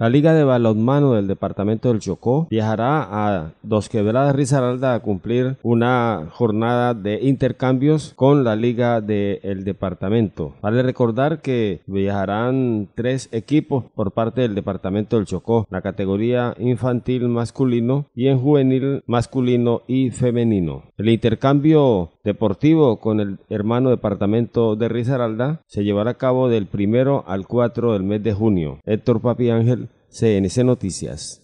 La Liga de Balonmano del Departamento del Chocó viajará a Dos Quebradas Risaralda a cumplir una jornada de intercambios con la Liga del Departamento. Vale recordar que viajarán tres equipos por parte del Departamento del Chocó, la categoría infantil masculino y en juvenil masculino y femenino. El intercambio deportivo con el hermano departamento de Risaralda se llevará a cabo del primero al 4 del mes de junio. Héctor Papi Ángel CNC Noticias.